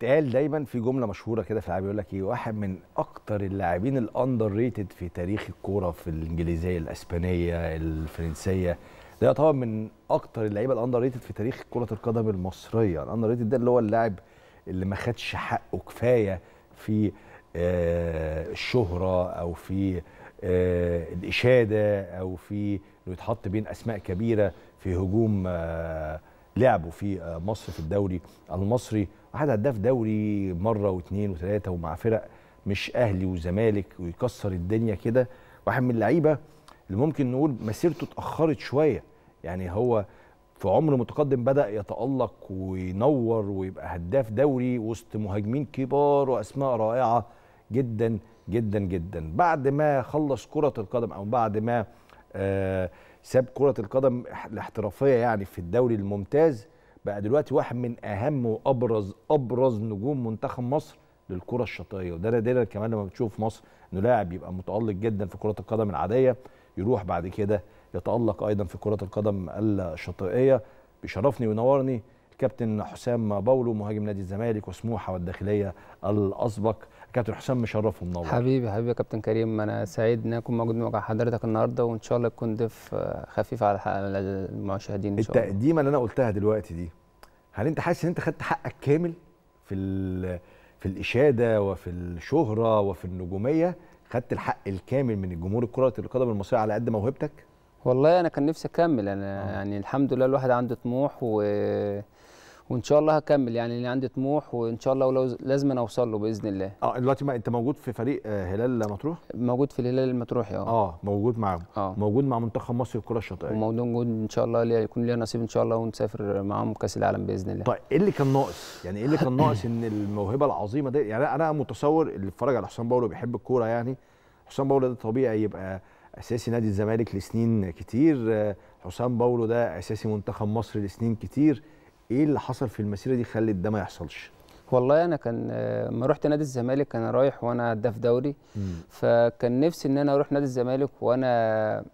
بتتقال دايما في جمله مشهوره كده في العاب يقول لك ايه واحد من اكتر اللاعبين الاندر ريتد في تاريخ الكوره في الانجليزيه الاسبانيه الفرنسيه ده طبعا من اكتر اللعيبه الاندر ريتد في تاريخ كره القدم المصريه الاندر ريتد ده اللي هو اللاعب اللي ما خدش حقه كفايه في آه، الشهره او في آه، الاشاده او في انه يتحط بين اسماء كبيره في هجوم آه لعبوا في آه، مصر في الدوري المصري واحد هداف دوري مره واثنين وثلاثه ومع فرق مش اهلي وزمالك ويكسر الدنيا كده واحد من اللعيبه اللي ممكن نقول مسيرته اتاخرت شويه يعني هو في عمر متقدم بدا يتالق وينور ويبقى هداف دوري وسط مهاجمين كبار واسماء رائعه جدا جدا جدا بعد ما خلص كره القدم او بعد ما آه، ساب كره القدم الاحترافيه يعني في الدوري الممتاز بقى دلوقتي واحد من اهم وابرز ابرز نجوم منتخب مصر للكره الشاطئيه وده نادرا كمان لما بتشوف مصر انه لاعب يبقى متالق جدا في كره القدم العاديه يروح بعد كده يتالق ايضا في كره القدم الشاطئيه بيشرفني وينورني كابتن حسام باولو مهاجم نادي الزمالك وسموحه والداخليه الاسبق كابتن حسام مشرف ومنور حبيبي حبيبي يا كابتن كريم انا سعيد ان اكون موجود مع حضرتك النهارده وان شاء الله تكون ضيف آه، خفيف على المشاهدين ان شاء الله التقديمه اللي انا قلتها دلوقتي دي هل انت حاسس ان انت خدت حقك كامل في في الاشاده وفي الشهره وفي النجوميه خدت الحق الكامل من الجمهور الكره القدم المصريه على قد موهبتك والله انا كان نفسي اكمل انا أوه. يعني الحمد لله الواحد عنده طموح و وان شاء الله هكمل يعني اللي عندي طموح وان شاء الله ولو لازم أنا اوصل له باذن الله اه دلوقتي ما انت موجود في فريق آه، هلال مطروح موجود في الهلال المطروحي اه اه موجود معاهم آه. موجود مع منتخب مصر الكره الشاطئيه وموجود ان شاء الله ليه يكون ليا نصيب ان شاء الله ونسافر معاهم كاس العالم باذن الله طيب ايه اللي كان ناقص يعني ايه اللي كان ناقص ان الموهبه العظيمه دي يعني انا متصور اللي اتفرج على حسام باولو بيحب الكوره يعني حسام باولو ده طبيعي يبقى اساسي نادي الزمالك لسنين كتير حسام باولو ده اساسي منتخب مصر لسنين كتير ايه اللي حصل في المسيره دي خلت ده ما يحصلش والله انا كان لما رحت نادي الزمالك انا رايح وانا هداف دوري فكان نفسي ان انا اروح نادي الزمالك وانا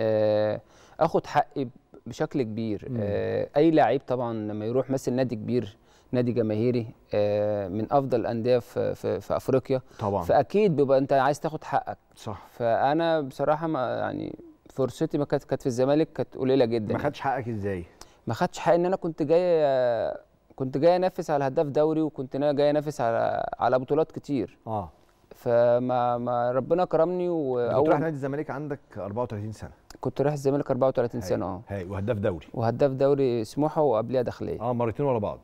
آه، اخد حقي بشكل كبير آه، اي لعيب طبعا لما يروح مثل نادي كبير نادي جماهيري آه، من افضل الانديه في, في, افريقيا طبعا فاكيد بيبقى انت عايز تاخد حقك صح فانا بصراحه ما يعني فرصتي ما كانت في الزمالك كانت قليله جدا ما خدتش حقك ازاي ما خدش حقي ان انا كنت جاي كنت جاي انافس على هداف دوري وكنت انا جاي انافس على على بطولات كتير اه فما ما ربنا كرمني واول رحت نادي الزمالك عندك 34 سنه كنت رايح الزمالك 34 هاي. سنه اه وهداف دوري وهداف دوري سموحه وقبليها داخليه اه مرتين ورا بعض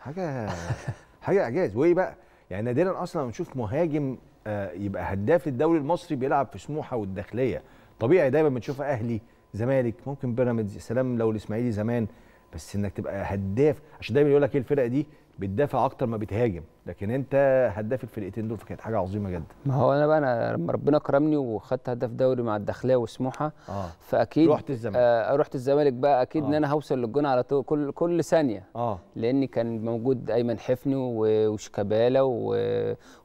حاجه حاجه اعجاز وايه بقى يعني نادرا اصلا لما نشوف مهاجم آه يبقى هداف للدوري المصري بيلعب في سموحه والداخليه طبيعي دايما بنشوف اهلي زمالك ممكن بيراميدز سلام لو الاسماعيلي زمان بس انك تبقى هداف عشان دايما يقول لك ايه الفرق دي بتدافع اكتر ما بتهاجم لكن انت هداف الفرقتين دول فكانت حاجه عظيمه جدا ما هو انا بقى انا لما ربنا كرمني وخدت هداف دوري مع الداخليه وسموحه آه. فاكيد رحت الزمالك آه رحت الزمالك بقى اكيد آه. ان انا هوصل للجون على طول كل كل ثانيه آه. لان كان موجود ايمن حفني وشيكابالا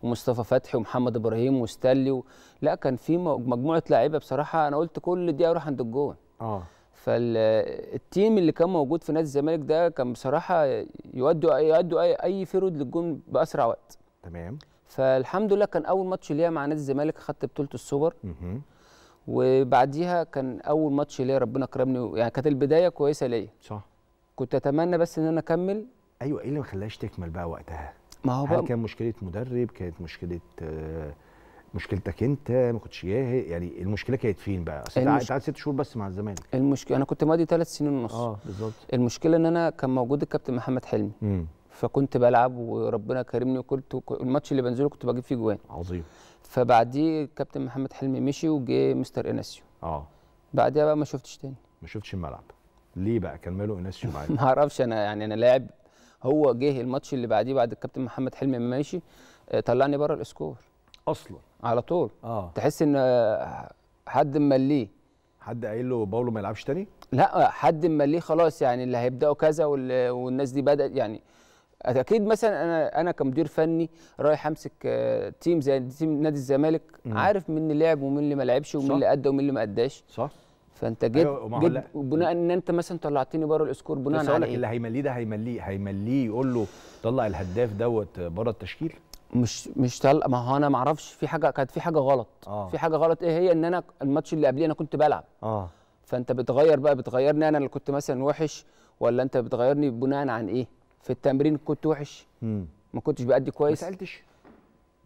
ومصطفى فتحي ومحمد ابراهيم وستالي لا كان في مجموعه لعيبه بصراحه انا قلت كل دي اروح عند الجون اه فالتيم اللي كان موجود في نادي الزمالك ده كان بصراحه يؤدوا يؤدوا اي اي فرود للجون باسرع وقت تمام فالحمد لله كان اول ماتش ليا مع نادي الزمالك خدت بطوله السوبر وبعديها كان اول ماتش ليا ربنا كرمني يعني كانت البدايه كويسه ليا صح كنت اتمنى بس ان انا اكمل ايوه ايه اللي ما خلاش تكمل بقى وقتها ما هو بقى هل كان مشكله مدرب كانت مشكله آه مشكلتك انت ما كنتش يعني المشكله كانت فين بقى؟ اصل انت قعدت ست شهور بس مع الزمالك المشكله انا كنت ماضي ثلاث سنين ونص اه بالظبط المشكله ان انا كان موجود الكابتن محمد حلمي مم. فكنت بلعب وربنا كرمني وكنت الماتش اللي بنزله كنت بجيب فيه جوان عظيم فبعديه الكابتن محمد حلمي مشي وجه مستر اناسيو اه بعديها بقى ما شفتش تاني ما شفتش الملعب ليه بقى كان ماله اناسيو معاك؟ ما اعرفش انا يعني انا لاعب هو جه الماتش اللي بعديه بعد الكابتن محمد حلمي ماشي آه، طلعني بره الاسكور اصلا على طول اه تحس ان آه، حد مليه حد قايل له باولو ما يلعبش تاني لا حد مليه خلاص يعني اللي هيبداوا كذا والناس دي بدات يعني اكيد مثلا انا انا كمدير فني رايح امسك آه، تيم زي تيم نادي الزمالك عارف مين اللي لعب ومين اللي ما لعبش ومين اللي ادى ومين اللي ما اداش صح فانت جيت أيوة بناء ان انت مثلا طلعتني بره الاسكور بناء على ايه اللي هيمليه ده هيمليه هيمليه يقول له طلع الهداف دوت بره التشكيل مش مش تل... ما هو انا ما اعرفش في حاجه كانت في حاجه غلط آه. في حاجه غلط ايه هي ان انا الماتش اللي قبليه انا كنت بلعب اه فانت بتغير بقى بتغيرني انا اللي كنت مثلا وحش ولا انت بتغيرني بناء عن ايه في التمرين كنت وحش مم. ما كنتش بادي كويس ما سالتش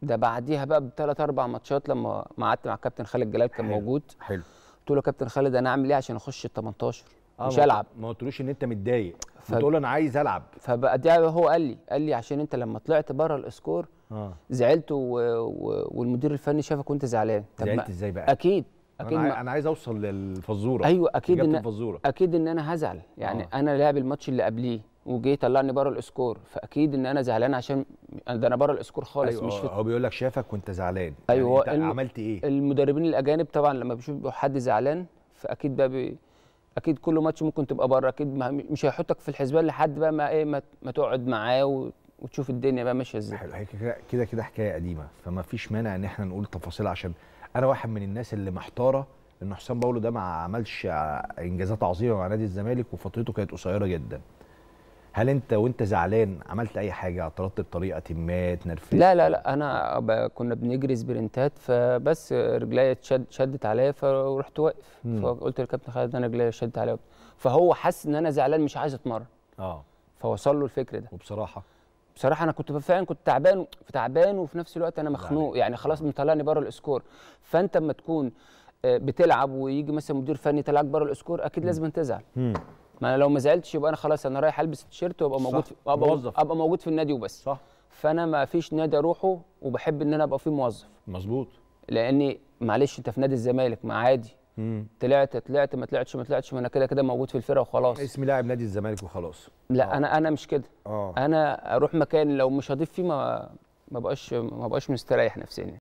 ده بعديها بقى بثلاث اربع ماتشات لما قعدت مع الكابتن خالد جلال كان حلو. موجود حلو قلت له كابتن خالد انا اعمل ايه عشان اخش ال 18 آه مش العب ما قلتلوش ان انت متضايق ف... بتقول انا عايز العب فبقى ده هو قال لي قال لي عشان انت لما طلعت بره الاسكور آه. زعلت و... و... والمدير الفني شافك وانت زعلان زعلت ازاي بقى اكيد اكيد انا, ما... أنا عايز اوصل للفزوره ايوه اكيد ان الفزورة. اكيد ان انا هزعل يعني آه. انا لاعب الماتش اللي قبليه وجه طلعني بره الاسكور فاكيد ان انا زعلان عشان ده انا بره الاسكور خالص أيوة مش هو بيقول لك شافك وانت زعلان يعني ايوه يعني انت الم... عملت ايه المدربين الاجانب طبعا لما بيشوفوا حد زعلان فاكيد بقى بي... اكيد كل ماتش ممكن تبقى بره اكيد مش هيحطك في الحسبان لحد بقى ما ايه ما تقعد معاه وتشوف الدنيا بقى ماشيه ازاي كده كده حكايه قديمه فما فيش مانع ان احنا نقول تفاصيل عشان انا واحد من الناس اللي محتاره ان حسام باولو ده ما عملش انجازات عظيمه مع نادي الزمالك وفترته كانت قصيره جدا هل انت وانت زعلان عملت اي حاجه اعترضت بطريقه ما اتنرفزت لا لا لا انا كنا بنجري سبرنتات فبس رجليا شد شدت عليا فرحت واقف فقلت للكابتن خالد انا رجليا شدت عليا فهو حس ان انا زعلان مش عايز اتمرن اه فوصل له الفكر ده وبصراحه بصراحه انا كنت فعلا كنت تعبان تعبان وفي نفس الوقت انا مخنوق يعني, يعني خلاص آه. مطلعني بره الاسكور فانت اما تكون آه، بتلعب ويجي مثلا مدير فني طلعك بره الاسكور اكيد لازم تزعل ما انا لو ما زعلتش يبقى انا خلاص انا رايح البس التيشيرت وابقى موجود في... ابقى موظف. ابقى موجود في النادي وبس صح فانا ما فيش نادي اروحه وبحب ان انا ابقى فيه موظف مظبوط لاني معلش انت في نادي الزمالك ما عادي مم. طلعت طلعت ما طلعتش ما طلعتش ما انا كده كده موجود في الفرقه وخلاص اسمي لاعب نادي الزمالك وخلاص لا آه. انا انا مش كده آه. انا اروح مكان لو مش هضيف فيه ما ما بقاش ما بقاش مستريح نفسيا